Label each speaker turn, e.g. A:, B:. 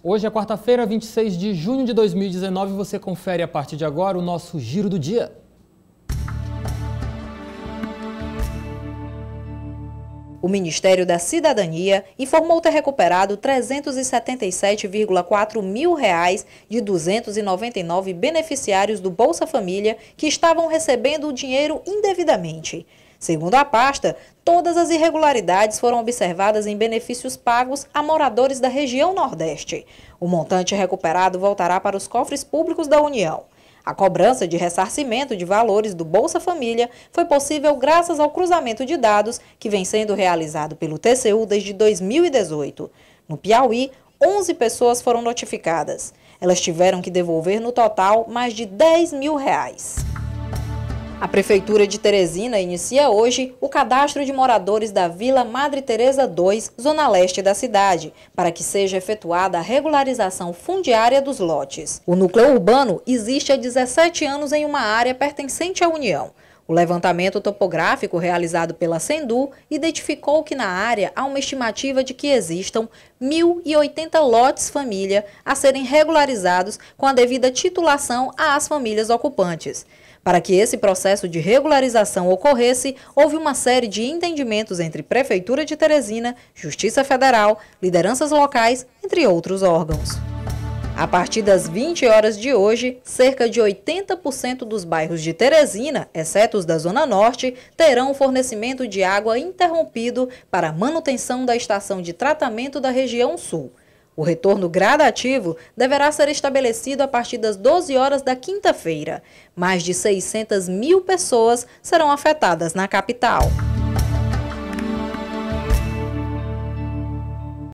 A: Hoje é quarta-feira, 26 de junho de 2019. Você confere a partir de agora o nosso Giro do Dia. O Ministério da Cidadania informou ter recuperado 377,4 mil reais de 299 beneficiários do Bolsa Família que estavam recebendo o dinheiro indevidamente. Segundo a pasta, todas as irregularidades foram observadas em benefícios pagos a moradores da região Nordeste. O montante recuperado voltará para os cofres públicos da União. A cobrança de ressarcimento de valores do Bolsa Família foi possível graças ao cruzamento de dados que vem sendo realizado pelo TCU desde 2018. No Piauí, 11 pessoas foram notificadas. Elas tiveram que devolver no total mais de 10 mil reais. A Prefeitura de Teresina inicia hoje o cadastro de moradores da Vila Madre Teresa II, zona leste da cidade, para que seja efetuada a regularização fundiária dos lotes. O núcleo urbano existe há 17 anos em uma área pertencente à União. O levantamento topográfico realizado pela Sendu identificou que na área há uma estimativa de que existam 1.080 lotes família a serem regularizados com a devida titulação às famílias ocupantes. Para que esse processo de regularização ocorresse, houve uma série de entendimentos entre Prefeitura de Teresina, Justiça Federal, lideranças locais, entre outros órgãos. A partir das 20 horas de hoje, cerca de 80% dos bairros de Teresina, exceto os da Zona Norte, terão o fornecimento de água interrompido para manutenção da estação de tratamento da região sul. O retorno gradativo deverá ser estabelecido a partir das 12 horas da quinta-feira. Mais de 600 mil pessoas serão afetadas na capital.